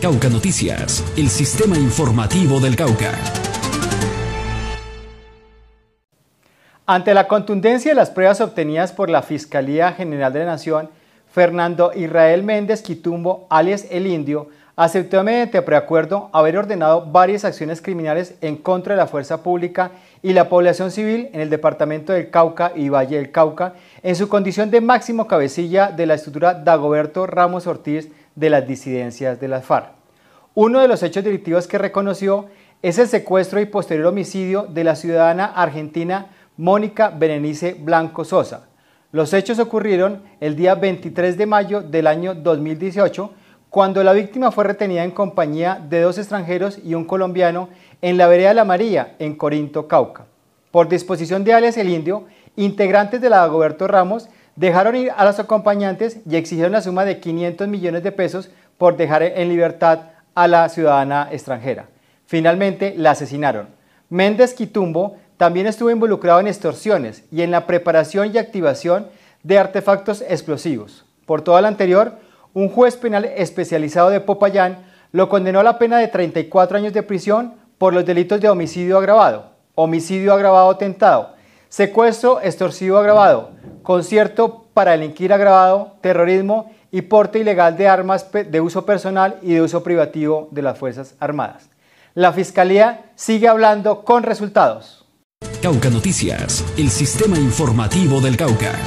Cauca Noticias, el sistema informativo del Cauca. Ante la contundencia de las pruebas obtenidas por la Fiscalía General de la Nación, Fernando Israel Méndez Quitumbo, alias El Indio, aceptó mediante preacuerdo haber ordenado varias acciones criminales en contra de la fuerza pública y la población civil en el departamento del Cauca y Valle del Cauca, en su condición de máximo cabecilla de la estructura Dagoberto Ramos Ortiz de las disidencias de las FARC. Uno de los hechos delictivos que reconoció es el secuestro y posterior homicidio de la ciudadana argentina Mónica Berenice Blanco Sosa. Los hechos ocurrieron el día 23 de mayo del año 2018, cuando la víctima fue retenida en compañía de dos extranjeros y un colombiano en la vereda La María, en Corinto, Cauca. Por disposición de alias El Indio, integrantes de la Dagoberto Ramos dejaron ir a los acompañantes y exigieron la suma de 500 millones de pesos por dejar en libertad a la ciudadana extranjera. Finalmente la asesinaron. Méndez Quitumbo también estuvo involucrado en extorsiones y en la preparación y activación de artefactos explosivos. Por todo lo anterior, un juez penal especializado de Popayán lo condenó a la pena de 34 años de prisión por los delitos de homicidio agravado, homicidio agravado tentado, secuestro extorsivo agravado, concierto para delinquir agravado, terrorismo y porte ilegal de armas de uso personal y de uso privativo de las Fuerzas Armadas. La Fiscalía sigue hablando con resultados. Cauca Noticias, el sistema informativo del Cauca.